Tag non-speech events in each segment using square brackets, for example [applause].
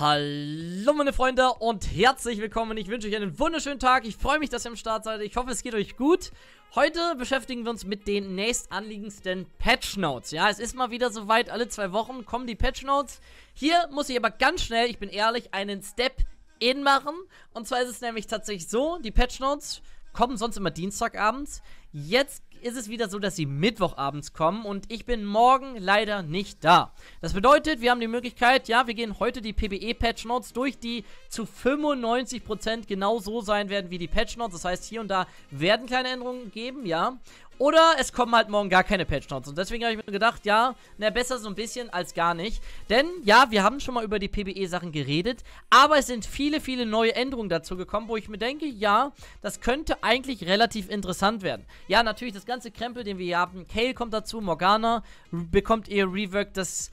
Hallo meine Freunde und herzlich willkommen. Ich wünsche euch einen wunderschönen Tag. Ich freue mich, dass ihr am Start seid. Ich hoffe, es geht euch gut. Heute beschäftigen wir uns mit den nächstanliegendsten Patch Notes. Ja, es ist mal wieder soweit. Alle zwei Wochen kommen die Patch Notes. Hier muss ich aber ganz schnell, ich bin ehrlich, einen Step in machen. Und zwar ist es nämlich tatsächlich so, die Patch Notes kommen sonst immer Dienstagabends. Jetzt ist es wieder so, dass sie Mittwochabends kommen und ich bin morgen leider nicht da. Das bedeutet, wir haben die Möglichkeit, ja, wir gehen heute die PBE-Patch Notes durch, die zu 95% genau so sein werden wie die Patch Notes. Das heißt, hier und da werden kleine Änderungen geben, ja. Oder es kommen halt morgen gar keine Patch Notes. Und deswegen habe ich mir gedacht, ja, na, besser so ein bisschen als gar nicht. Denn, ja, wir haben schon mal über die PBE-Sachen geredet, aber es sind viele, viele neue Änderungen dazu gekommen, wo ich mir denke, ja, das könnte eigentlich relativ interessant werden. Ja, natürlich, das ganze Krempel, den wir hier haben. Kale kommt dazu, Morgana bekommt ihr Rework, das...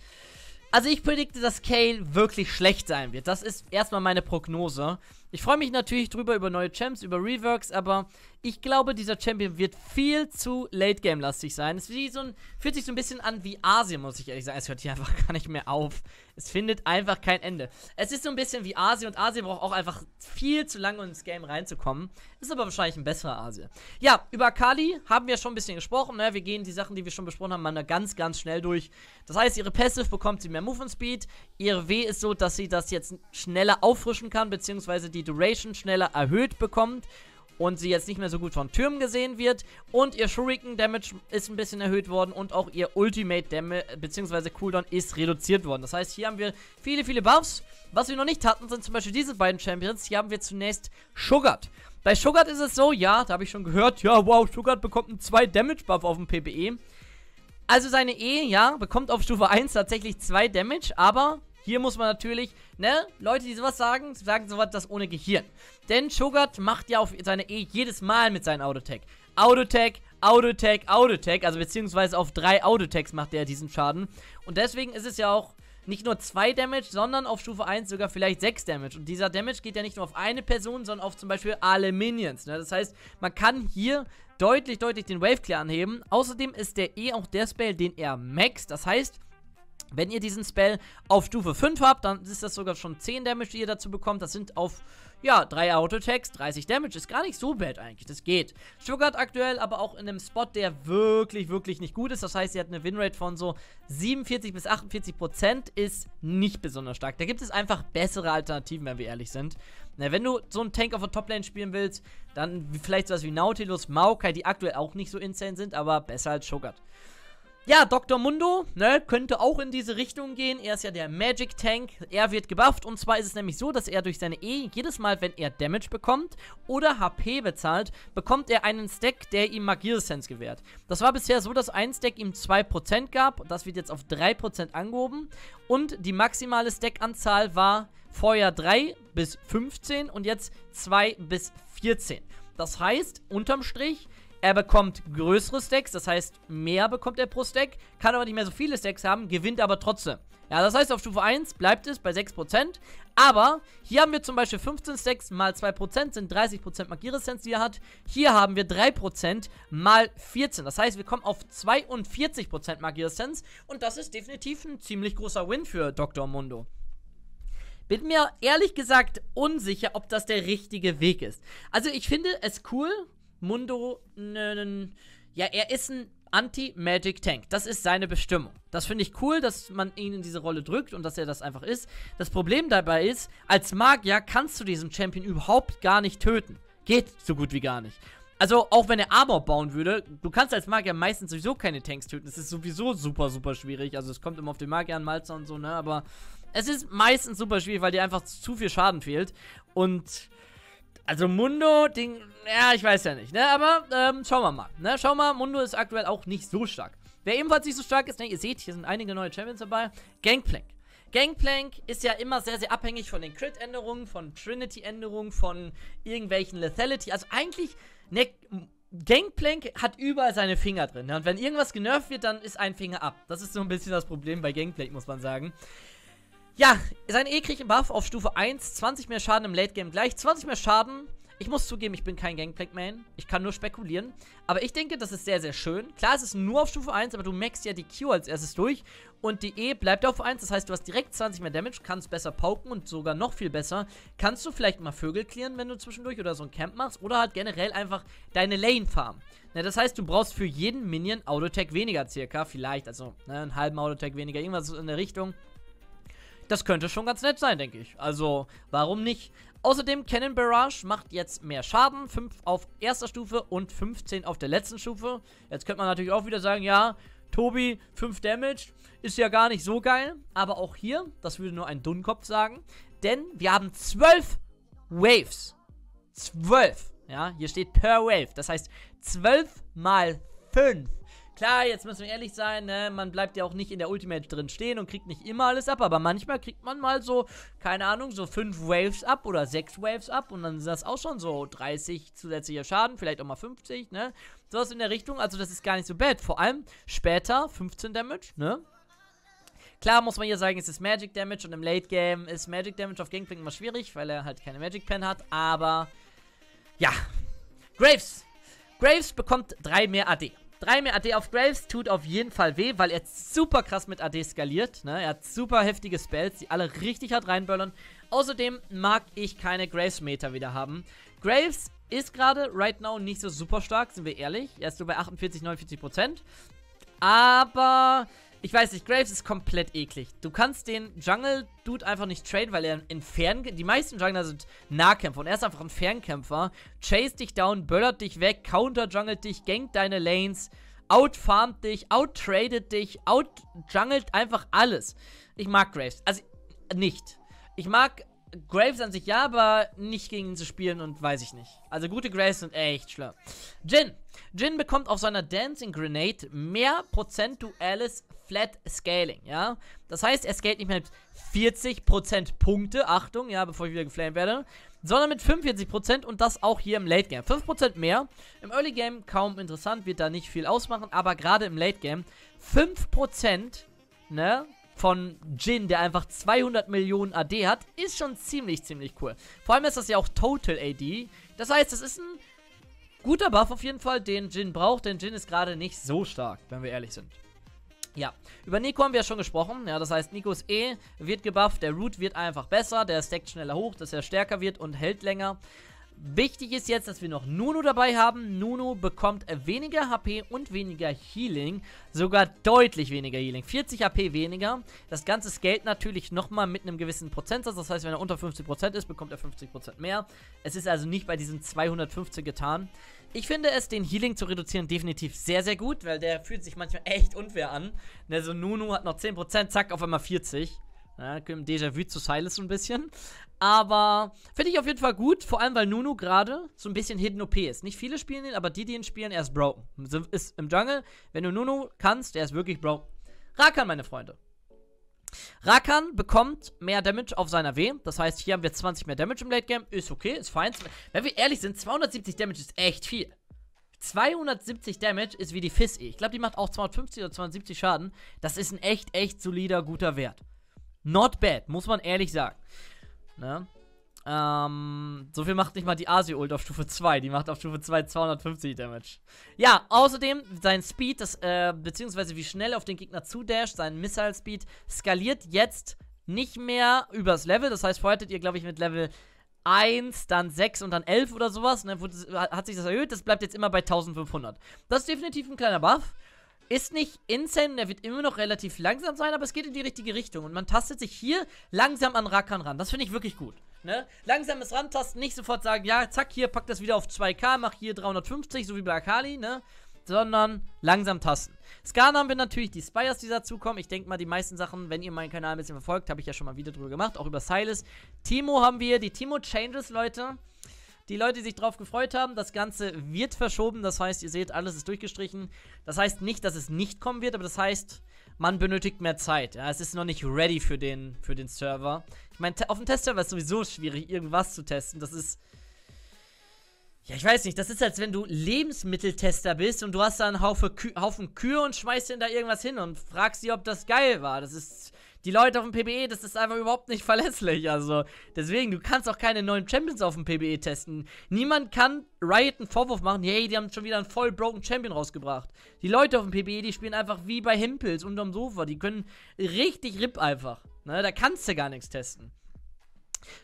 Also ich predikte, dass Kale wirklich schlecht sein wird. Das ist erstmal meine Prognose. Ich freue mich natürlich drüber über neue Champs, über Reworks, aber ich glaube, dieser Champion wird viel zu Late-Game-lastig sein. Es so ein, fühlt sich so ein bisschen an wie Asien, muss ich ehrlich sagen. Es hört hier [laughs] einfach gar nicht mehr auf. Es findet einfach kein Ende. Es ist so ein bisschen wie Asien und Asien braucht auch einfach viel zu lange, um ins Game reinzukommen. Ist aber wahrscheinlich ein besserer Asien. Ja, über Kali haben wir schon ein bisschen gesprochen. Ne? Wir gehen die Sachen, die wir schon besprochen haben, mal ganz, ganz schnell durch. Das heißt, ihre Passive bekommt sie mehr Move und Speed. Ihre W ist so, dass sie das jetzt schneller auffrischen kann, beziehungsweise die die Duration schneller erhöht bekommt und sie jetzt nicht mehr so gut von Türmen gesehen wird. Und ihr Shuriken Damage ist ein bisschen erhöht worden und auch ihr Ultimate Damage bzw. Cooldown ist reduziert worden. Das heißt, hier haben wir viele, viele Buffs. Was wir noch nicht hatten, sind zum Beispiel diese beiden Champions. Hier haben wir zunächst Sugared. Bei Sugared ist es so, ja, da habe ich schon gehört, ja, wow, Sugared bekommt einen 2 Damage Buff auf dem PBE. Also seine E, ja, bekommt auf Stufe 1 tatsächlich 2 Damage, aber hier muss man natürlich, ne, Leute, die sowas sagen, sagen sowas das ohne Gehirn. Denn Shogat macht ja auf seine E jedes Mal mit seinem Autotech. Autotech, Autotech, Autotech, also beziehungsweise auf drei Autotechs macht er diesen Schaden. Und deswegen ist es ja auch nicht nur 2 Damage, sondern auf Stufe 1 sogar vielleicht 6 Damage. Und dieser Damage geht ja nicht nur auf eine Person, sondern auf zum Beispiel alle Minions. Ne? Das heißt, man kann hier deutlich, deutlich den Wave Clear anheben. Außerdem ist der E auch der Spell, den er maxt. Das heißt, wenn ihr diesen Spell auf Stufe 5 habt, dann ist das sogar schon 10 Damage, die ihr dazu bekommt. Das sind auf, ja, 3 Autotext, 30 Damage. Ist gar nicht so bad eigentlich, das geht. Stuttgart aktuell aber auch in einem Spot, der wirklich, wirklich nicht gut ist. Das heißt, sie hat eine Winrate von so 47 bis 48 Prozent, ist nicht besonders stark. Da gibt es einfach bessere Alternativen, wenn wir ehrlich sind. Na, wenn du so einen Tank auf der Toplane spielen willst, dann vielleicht sowas wie Nautilus, Maokai, die aktuell auch nicht so insane sind, aber besser als Sugar. Ja, Dr. Mundo, ne, könnte auch in diese Richtung gehen. Er ist ja der Magic Tank. Er wird gebufft und zwar ist es nämlich so, dass er durch seine E jedes Mal, wenn er Damage bekommt oder HP bezahlt, bekommt er einen Stack, der ihm Magieressenz gewährt. Das war bisher so, dass ein Stack ihm 2% gab. Das wird jetzt auf 3% angehoben. Und die maximale Stackanzahl war vorher 3 bis 15 und jetzt 2 bis 14. Das heißt, unterm Strich er bekommt größere Stacks, das heißt, mehr bekommt er pro Stack, kann aber nicht mehr so viele Stacks haben, gewinnt aber trotzdem. Ja, das heißt, auf Stufe 1 bleibt es bei 6%, aber hier haben wir zum Beispiel 15 Stacks mal 2% sind 30% Magieresistenz, die er hat. Hier haben wir 3% mal 14, das heißt, wir kommen auf 42% Magieresistenz und das ist definitiv ein ziemlich großer Win für Dr. Mundo. Bin mir ehrlich gesagt unsicher, ob das der richtige Weg ist. Also ich finde es cool, Mundo einen. Ja, er ist ein Anti-Magic Tank. Das ist seine Bestimmung. Das finde ich cool, dass man ihn in diese Rolle drückt und dass er das einfach ist. Das Problem dabei ist, als Magier kannst du diesen Champion überhaupt gar nicht töten. Geht so gut wie gar nicht. Also, auch wenn er Armor bauen würde, du kannst als Magier meistens sowieso keine Tanks töten. Es ist sowieso super, super schwierig. Also, es kommt immer auf den Magier an, Malzer und so, ne? Aber es ist meistens super schwierig, weil dir einfach zu viel Schaden fehlt. Und also Mundo, Ding, ja, ich weiß ja nicht, ne? Aber ähm, schauen wir mal. Ne? Schauen wir mal, Mundo ist aktuell auch nicht so stark. Wer ebenfalls nicht so stark ist, ne, ihr seht, hier sind einige neue Champions dabei. Gangplank. Gangplank ist ja immer sehr, sehr abhängig von den Crit-Änderungen, von Trinity-Änderungen, von irgendwelchen Lethality. Also eigentlich, ne, Gangplank hat überall seine Finger drin. Ne? Und wenn irgendwas genervt wird, dann ist ein Finger ab. Das ist so ein bisschen das Problem bei Gangplank, muss man sagen. Ja, sein E kriegt einen Buff auf Stufe 1, 20 mehr Schaden im Late Game gleich, 20 mehr Schaden. Ich muss zugeben, ich bin kein Gangplank-Man. Ich kann nur spekulieren. Aber ich denke, das ist sehr, sehr schön. Klar, es ist nur auf Stufe 1, aber du maxst ja die Q als erstes durch. Und die E bleibt auf 1. Das heißt, du hast direkt 20 mehr Damage, kannst besser pauken und sogar noch viel besser. Kannst du vielleicht mal Vögel clearen, wenn du zwischendurch oder so ein Camp machst. Oder halt generell einfach deine Lane farmen. Na, das heißt, du brauchst für jeden Minion Autotech weniger circa. Vielleicht, also ne, einen halben Autotech weniger. Irgendwas in der Richtung. Das könnte schon ganz nett sein, denke ich. Also, warum nicht? Außerdem, Cannon Barrage macht jetzt mehr Schaden, 5 auf erster Stufe und 15 auf der letzten Stufe. Jetzt könnte man natürlich auch wieder sagen, ja, Tobi, 5 Damage ist ja gar nicht so geil. Aber auch hier, das würde nur ein Dunnkopf sagen, denn wir haben 12 Waves. 12, ja, hier steht per Wave. Das heißt, 12 mal 5 Klar, jetzt müssen wir ehrlich sein, ne? man bleibt ja auch nicht in der Ultimate drin stehen und kriegt nicht immer alles ab, aber manchmal kriegt man mal so, keine Ahnung, so fünf Waves ab oder sechs Waves ab und dann ist das auch schon so 30 zusätzliche Schaden, vielleicht auch mal 50, ne? Sowas in der Richtung, also das ist gar nicht so bad. Vor allem später 15 Damage, ne? Klar muss man hier sagen, es ist Magic Damage und im Late Game ist Magic Damage auf Gangplank immer schwierig, weil er halt keine Magic Pen hat, aber ja. Graves! Graves bekommt 3 mehr AD. 3 mehr AD auf Graves tut auf jeden Fall weh, weil er super krass mit AD skaliert. Ne? Er hat super heftige Spells, die alle richtig hart reinböllern. Außerdem mag ich keine Graves-Meter wieder haben. Graves ist gerade right now nicht so super stark, sind wir ehrlich. Er ist nur bei 48, 49 Aber ich weiß nicht, Graves ist komplett eklig. Du kannst den Jungle-Dude einfach nicht traden, weil er in Fern... Die meisten Jungler sind Nahkämpfer und er ist einfach ein Fernkämpfer. Chase dich down, böllert dich weg, counter-jungelt dich, gankt deine Lanes, outfarmt dich, outtradet dich, outjungelt einfach alles. Ich mag Graves. Also, nicht. Ich mag Graves an sich ja, aber nicht gegen ihn zu spielen und weiß ich nicht. Also gute Graves sind echt schlau. Jin. Jin bekommt auf seiner Dancing Grenade mehr prozentuelles Flat Scaling, ja. Das heißt, er scaled nicht mehr mit 40% Punkte, Achtung, ja, bevor ich wieder geflamed werde, sondern mit 45% und das auch hier im Late Game. 5% mehr. Im Early Game kaum interessant, wird da nicht viel ausmachen, aber gerade im Late Game 5% ne, von Jin, der einfach 200 Millionen AD hat, ist schon ziemlich, ziemlich cool. Vor allem ist das ja auch Total AD. Das heißt, es ist ein guter Buff auf jeden Fall, den Jin braucht, denn Jin ist gerade nicht so stark, wenn wir ehrlich sind. Ja, über Nico haben wir ja schon gesprochen. Ja, das heißt, Nikos E wird gebufft, der Root wird einfach besser, der stackt schneller hoch, dass er stärker wird und hält länger. Wichtig ist jetzt, dass wir noch Nunu dabei haben. Nunu bekommt weniger HP und weniger Healing. Sogar deutlich weniger Healing. 40 HP weniger. Das Ganze scaled natürlich nochmal mit einem gewissen Prozentsatz. Das heißt, wenn er unter 50% ist, bekommt er 50% mehr. Es ist also nicht bei diesen 250 getan. Ich finde es, den Healing zu reduzieren, definitiv sehr, sehr gut, weil der fühlt sich manchmal echt unfair an. Also ne, Nunu hat noch 10%, zack, auf einmal 40. Ja, Déjà-vu zu Silas so ein bisschen. Aber finde ich auf jeden Fall gut, vor allem weil Nunu gerade so ein bisschen Hidden OP ist. Nicht viele spielen ihn, aber die, die ihn spielen, er ist broken. Ist im Jungle, wenn du Nunu kannst, er ist wirklich broken. Rakan, meine Freunde. Rakan bekommt mehr Damage auf seiner W. Das heißt, hier haben wir 20 mehr Damage im Late Game. Ist okay, ist fein. Wenn wir ehrlich sind, 270 Damage ist echt viel. 270 Damage ist wie die Fiss -E. Ich glaube, die macht auch 250 oder 270 Schaden. Das ist ein echt, echt solider, guter Wert. Not bad, muss man ehrlich sagen. Ne? Ähm, so viel macht nicht mal die Asi-Ult auf Stufe 2. Die macht auf Stufe 2 250 Damage. Ja, außerdem sein Speed, das, äh, beziehungsweise wie schnell auf den Gegner zudasht, sein Missile-Speed skaliert jetzt nicht mehr übers Level. Das heißt, vorher hattet ihr, glaube ich, mit Level 1, dann 6 und dann 11 oder sowas. Ne, wurde, hat sich das erhöht. Das bleibt jetzt immer bei 1500. Das ist definitiv ein kleiner Buff ist nicht insane, er wird immer noch relativ langsam sein, aber es geht in die richtige Richtung. Und man tastet sich hier langsam an Rakan ran. Das finde ich wirklich gut. Ne? Langsames Rantasten, nicht sofort sagen, ja, zack, hier, pack das wieder auf 2K, mach hier 350, so wie bei Akali, ne? Sondern langsam tasten. Scan haben wir natürlich die Spires, die dazukommen. Ich denke mal, die meisten Sachen, wenn ihr meinen Kanal ein bisschen verfolgt, habe ich ja schon mal wieder drüber gemacht, auch über Silas. Timo haben wir, die Timo Changes, Leute. Die Leute, die sich drauf gefreut haben, das Ganze wird verschoben. Das heißt, ihr seht, alles ist durchgestrichen. Das heißt nicht, dass es nicht kommen wird, aber das heißt, man benötigt mehr Zeit. Ja, es ist noch nicht ready für den, für den Server. Ich meine, auf dem Testserver ist sowieso schwierig, irgendwas zu testen. Das ist... Ja, ich weiß nicht. Das ist, als wenn du Lebensmitteltester bist und du hast da einen Haufe Kü Haufen Kühe und schmeißt denen da irgendwas hin und fragst sie, ob das geil war. Das ist die Leute auf dem PBE, das ist einfach überhaupt nicht [laughs] verlässlich. Also, deswegen, du kannst auch keine neuen Champions auf dem PBE testen. Niemand kann Riot einen Vorwurf machen, hey, die haben schon wieder einen voll broken Champion rausgebracht. Die Leute auf dem PBE, die spielen einfach wie bei Himpels unterm Sofa. Die können richtig RIP einfach. Ne? Da kannst du gar nichts testen.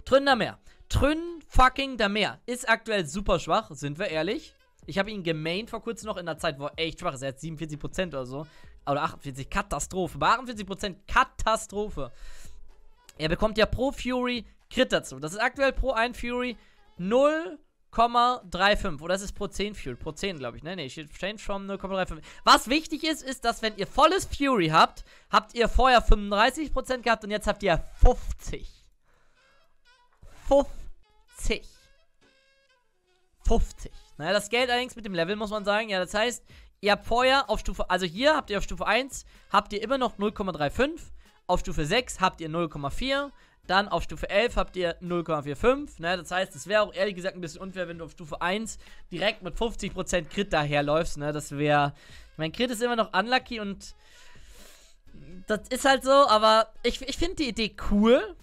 Tründer mehr. Trünn fucking der Meer ist aktuell super schwach, sind wir ehrlich. Ich habe ihn gemaint vor kurzem noch in der Zeit, wo er echt schwach ist. Er hat 47% oder so oder 48, Katastrophe. Bei 48% Katastrophe. Er bekommt ja pro Fury Crit dazu. Das ist aktuell pro 1 Fury 0,35. Oder das ist pro 10 Fury? Pro 10, glaube ich. Ne, ne, steht Change from 0,35. Was wichtig ist, ist, dass wenn ihr volles Fury habt, habt ihr vorher 35% Prozent gehabt und jetzt habt ihr 50. 50. 50. Naja, das Geld allerdings mit dem Level, muss man sagen. Ja, das heißt, Ihr habt vorher auf Stufe, also hier habt ihr auf Stufe 1, habt ihr immer noch 0,35. Auf Stufe 6 habt ihr 0,4. Dann auf Stufe 11 habt ihr 0,45. Ne? Das heißt, es wäre auch ehrlich gesagt ein bisschen unfair, wenn du auf Stufe 1 direkt mit 50% Crit daherläufst. Ne? Das wäre, ich meine, Crit ist immer noch unlucky und das ist halt so. Aber ich, ich finde die Idee cool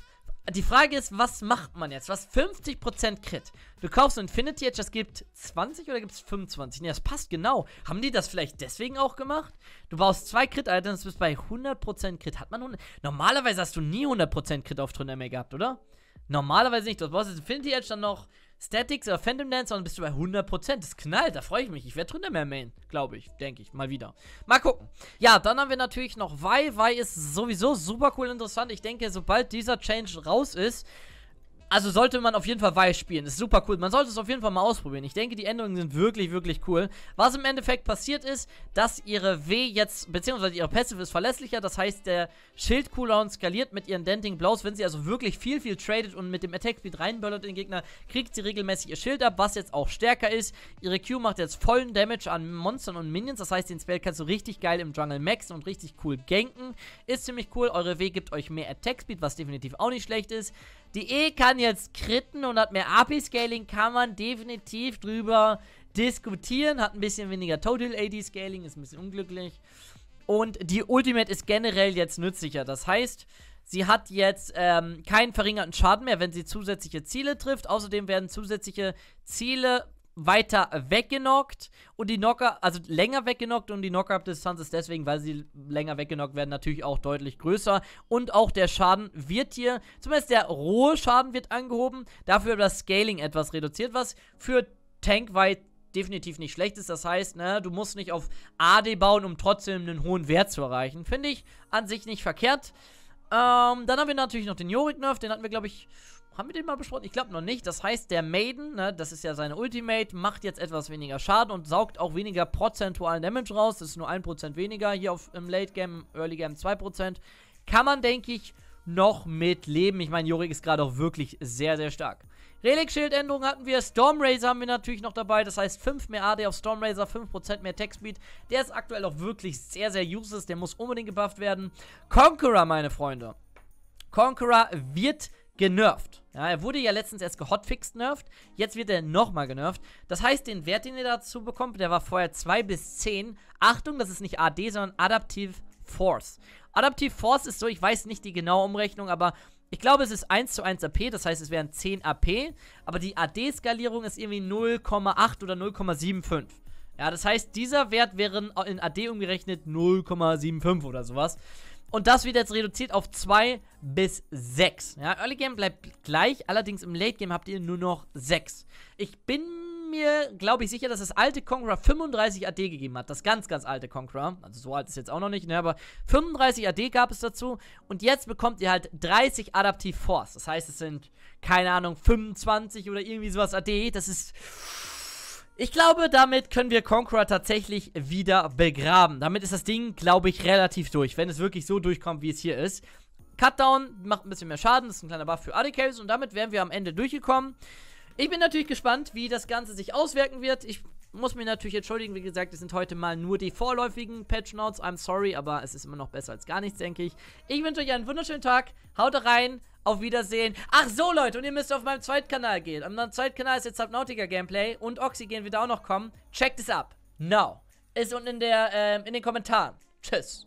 die Frage ist, was macht man jetzt? Was 50% Crit? Du kaufst Infinity Edge, das gibt 20 oder gibt es 25? Ne, das passt genau. Haben die das vielleicht deswegen auch gemacht? Du baust zwei Crit-Items, bist bei 100% Crit. Hat man 100? Normalerweise hast du nie 100% Crit auf Triname gehabt, oder? Normalerweise nicht. Du baust jetzt Infinity Edge dann noch Statics oder Phantom Dance und bist du bei 100%. Das knallt, da freue ich mich. Ich werde drunter mehr main, glaube ich, denke ich, mal wieder. Mal gucken. Ja, dann haben wir natürlich noch Wei. Wei ist sowieso super cool interessant. Ich denke, sobald dieser Change raus ist, also sollte man auf jeden Fall Weiß spielen. Das ist super cool. Man sollte es auf jeden Fall mal ausprobieren. Ich denke, die Änderungen sind wirklich, wirklich cool. Was im Endeffekt passiert ist, dass ihre W jetzt, beziehungsweise ihre Passive ist verlässlicher. Das heißt, der Schild-Cooldown skaliert mit ihren Denting Blows. Wenn sie also wirklich viel, viel tradet und mit dem Attack-Speed reinböllert den Gegner, kriegt sie regelmäßig ihr Schild ab, was jetzt auch stärker ist. Ihre Q macht jetzt vollen Damage an Monstern und Minions. Das heißt, den Spell kannst du richtig geil im Jungle maxen und richtig cool ganken. Ist ziemlich cool. Eure W gibt euch mehr Attack-Speed, was definitiv auch nicht schlecht ist. Die E kann jetzt kritten und hat mehr AP-Scaling, kann man definitiv drüber diskutieren. Hat ein bisschen weniger Total AD-Scaling, ist ein bisschen unglücklich. Und die Ultimate ist generell jetzt nützlicher. Das heißt, sie hat jetzt ähm, keinen verringerten Schaden mehr, wenn sie zusätzliche Ziele trifft. Außerdem werden zusätzliche Ziele weiter weggenockt und die Knocker, also länger weggenockt und die Knockup-Distanz ist deswegen, weil sie länger weggenockt werden, natürlich auch deutlich größer und auch der Schaden wird hier, zumindest der rohe Schaden wird angehoben, dafür wird das Scaling etwas reduziert, was für Tank Tankweit definitiv nicht schlecht ist. Das heißt, ne, du musst nicht auf AD bauen, um trotzdem einen hohen Wert zu erreichen. Finde ich an sich nicht verkehrt. Ähm, dann haben wir natürlich noch den Jorik-Nerf, den hatten wir, glaube ich, haben wir den mal besprochen? Ich glaube noch nicht. Das heißt, der Maiden, ne, das ist ja seine Ultimate, macht jetzt etwas weniger Schaden und saugt auch weniger prozentualen Damage raus. Das ist nur 1% weniger hier auf, im Late Game, Early Game 2%. Kann man, denke ich, noch mit leben. Ich meine, Jorik ist gerade auch wirklich sehr, sehr stark. Relic-Schild-Änderungen hatten wir. Stormraiser haben wir natürlich noch dabei. Das heißt 5 mehr AD auf Stormraiser, 5% mehr Tech-Speed. Der ist aktuell auch wirklich sehr, sehr useless. Der muss unbedingt gebufft werden. Conqueror, meine Freunde. Conqueror wird genervt. Ja, er wurde ja letztens erst gehotfixed nerft, jetzt wird er nochmal genervt. Das heißt, den Wert, den ihr dazu bekommt, der war vorher 2 bis 10. Achtung, das ist nicht AD, sondern Adaptive Force. Adaptive Force ist so, ich weiß nicht die genaue Umrechnung, aber ich glaube, es ist 1 zu 1 AP, das heißt, es wären 10 AP, aber die AD-Skalierung ist irgendwie 0,8 oder 0,75. Ja, das heißt, dieser Wert wäre in AD umgerechnet 0,75 oder sowas. Und das wird jetzt reduziert auf 2 bis 6. Ja, Early Game bleibt gleich, allerdings im Late Game habt ihr nur noch 6. Ich bin mir, glaube ich, sicher, dass das alte Conqueror 35 AD gegeben hat. Das ganz, ganz alte Conqueror. Also so alt ist jetzt auch noch nicht, ne? Aber 35 AD gab es dazu. Und jetzt bekommt ihr halt 30 Adaptive Force. Das heißt, es sind, keine Ahnung, 25 oder irgendwie sowas AD. Das ist ich glaube, damit können wir Conqueror tatsächlich wieder begraben. Damit ist das Ding, glaube ich, relativ durch. Wenn es wirklich so durchkommt, wie es hier ist. Cutdown macht ein bisschen mehr Schaden. Das ist ein kleiner Buff für AD-Carries. Und damit wären wir am Ende durchgekommen. Ich bin natürlich gespannt, wie das Ganze sich auswirken wird. Ich muss mich natürlich entschuldigen. Wie gesagt, es sind heute mal nur die vorläufigen Patch Notes. I'm sorry, aber es ist immer noch besser als gar nichts, denke ich. Ich wünsche euch einen wunderschönen Tag. Haut rein. Auf Wiedersehen. Ach so, Leute, und ihr müsst auf meinem Zweitkanal gehen. Am meinem Zweitkanal ist jetzt Subnautica Gameplay und Oxygen wird auch noch kommen. Checkt es ab. Now. Ist unten in, der, ähm, in den Kommentaren. Tschüss.